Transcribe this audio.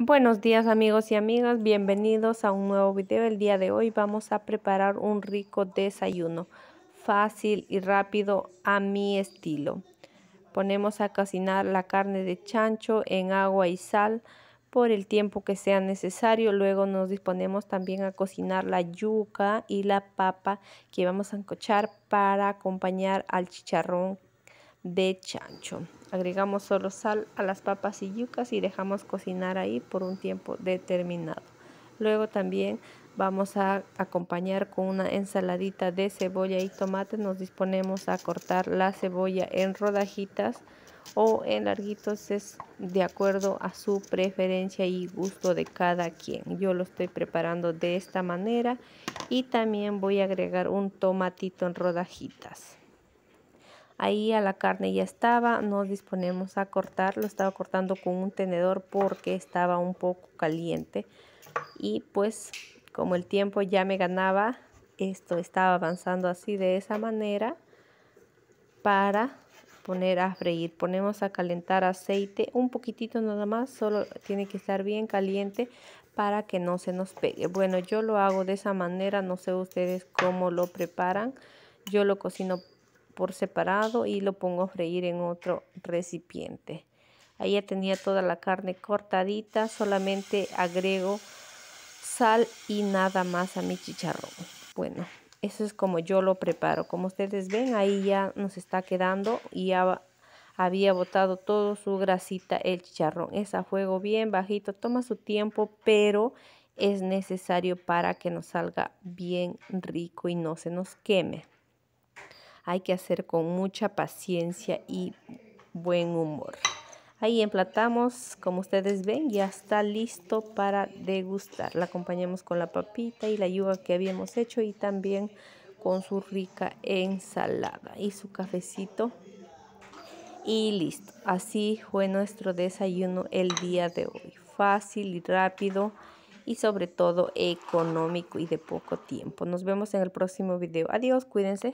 Buenos días amigos y amigas, bienvenidos a un nuevo video. El día de hoy vamos a preparar un rico desayuno, fácil y rápido a mi estilo. Ponemos a cocinar la carne de chancho en agua y sal por el tiempo que sea necesario. Luego nos disponemos también a cocinar la yuca y la papa que vamos a encochar para acompañar al chicharrón de chancho. Agregamos solo sal a las papas y yucas y dejamos cocinar ahí por un tiempo determinado. Luego también vamos a acompañar con una ensaladita de cebolla y tomate. Nos disponemos a cortar la cebolla en rodajitas o en larguitos es de acuerdo a su preferencia y gusto de cada quien. Yo lo estoy preparando de esta manera y también voy a agregar un tomatito en rodajitas. Ahí a la carne ya estaba, nos disponemos a cortar, lo estaba cortando con un tenedor porque estaba un poco caliente y pues como el tiempo ya me ganaba, esto estaba avanzando así de esa manera para poner a freír. Ponemos a calentar aceite un poquitito nada más, solo tiene que estar bien caliente para que no se nos pegue. Bueno, yo lo hago de esa manera, no sé ustedes cómo lo preparan. Yo lo cocino por separado y lo pongo a freír en otro recipiente. Ahí ya tenía toda la carne cortadita, solamente agrego sal y nada más a mi chicharrón. Bueno, eso es como yo lo preparo. Como ustedes ven, ahí ya nos está quedando y ya había botado todo su grasita el chicharrón. Es a fuego bien bajito, toma su tiempo, pero es necesario para que nos salga bien rico y no se nos queme hay que hacer con mucha paciencia y buen humor. Ahí emplatamos, como ustedes ven, ya está listo para degustar. La acompañamos con la papita y la yuca que habíamos hecho y también con su rica ensalada y su cafecito. Y listo, así fue nuestro desayuno el día de hoy. Fácil y rápido y sobre todo económico y de poco tiempo. Nos vemos en el próximo video. Adiós, cuídense.